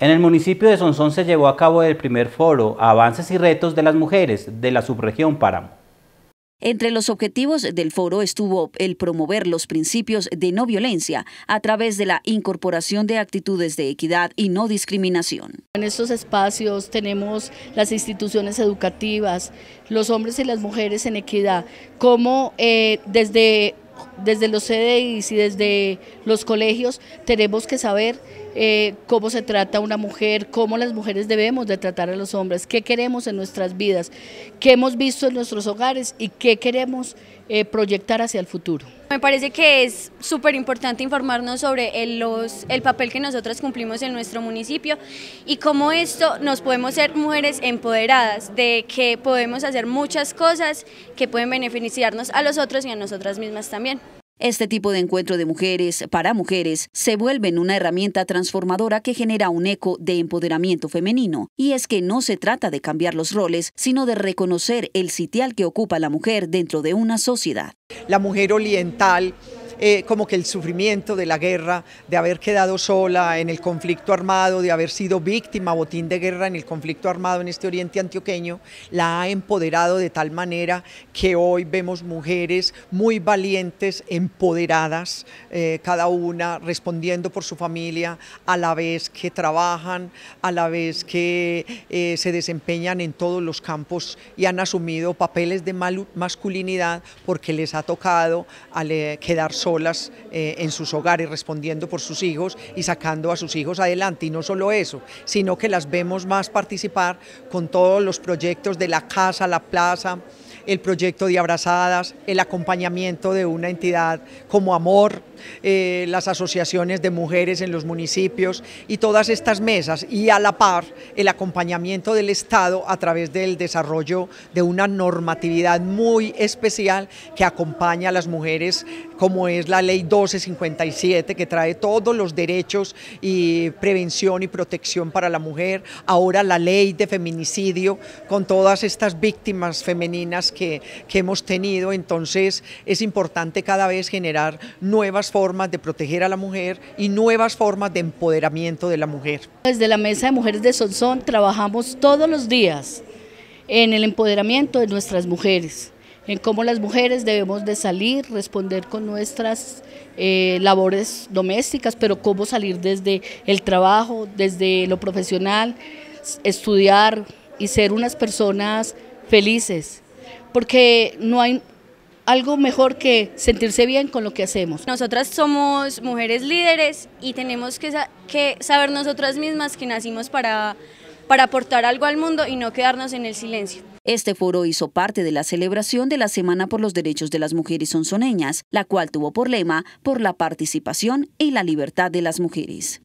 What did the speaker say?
En el municipio de Sonsón se llevó a cabo el primer foro Avances y Retos de las Mujeres de la subregión Páramo. Entre los objetivos del foro estuvo el promover los principios de no violencia a través de la incorporación de actitudes de equidad y no discriminación. En estos espacios tenemos las instituciones educativas, los hombres y las mujeres en equidad, como eh, desde, desde los CDIs y desde los colegios tenemos que saber eh, cómo se trata una mujer, cómo las mujeres debemos de tratar a los hombres, qué queremos en nuestras vidas, qué hemos visto en nuestros hogares y qué queremos eh, proyectar hacia el futuro. Me parece que es súper importante informarnos sobre el, el papel que nosotras cumplimos en nuestro municipio y cómo esto nos podemos ser mujeres empoderadas, de que podemos hacer muchas cosas que pueden beneficiarnos a los otros y a nosotras mismas también. Este tipo de encuentro de mujeres para mujeres se vuelven una herramienta transformadora que genera un eco de empoderamiento femenino, y es que no se trata de cambiar los roles, sino de reconocer el sitial que ocupa la mujer dentro de una sociedad. La mujer oriental eh, como que el sufrimiento de la guerra, de haber quedado sola en el conflicto armado, de haber sido víctima, botín de guerra en el conflicto armado en este oriente antioqueño, la ha empoderado de tal manera que hoy vemos mujeres muy valientes, empoderadas, eh, cada una respondiendo por su familia, a la vez que trabajan, a la vez que eh, se desempeñan en todos los campos y han asumido papeles de masculinidad porque les ha tocado quedar solas eh, en sus hogares respondiendo por sus hijos y sacando a sus hijos adelante. Y no solo eso, sino que las vemos más participar con todos los proyectos de la casa, la plaza, el proyecto de Abrazadas, el acompañamiento de una entidad como Amor, eh, las asociaciones de mujeres en los municipios y todas estas mesas y a la par el acompañamiento del Estado a través del desarrollo de una normatividad muy especial que acompaña a las mujeres como es la ley 1257 que trae todos los derechos y prevención y protección para la mujer, ahora la ley de feminicidio con todas estas víctimas femeninas que, hemos tenido, entonces es importante cada vez generar nuevas formas de proteger a la mujer y nuevas formas de empoderamiento de la mujer. Desde la Mesa de Mujeres de Sonsón trabajamos todos los días en el empoderamiento de nuestras mujeres, en cómo las mujeres debemos de salir, responder con nuestras eh, labores domésticas, pero cómo salir desde el trabajo, desde lo profesional, estudiar y ser unas personas felices porque no hay algo mejor que sentirse bien con lo que hacemos. Nosotras somos mujeres líderes y tenemos que, saber nosotras mismas que nacimos para, para aportar algo al mundo y no quedarnos en el silencio. Este foro hizo parte de la celebración de la Semana por los Derechos de las Mujeres Sonsoneñas, la cual tuvo por lema por la participación y la libertad de las mujeres.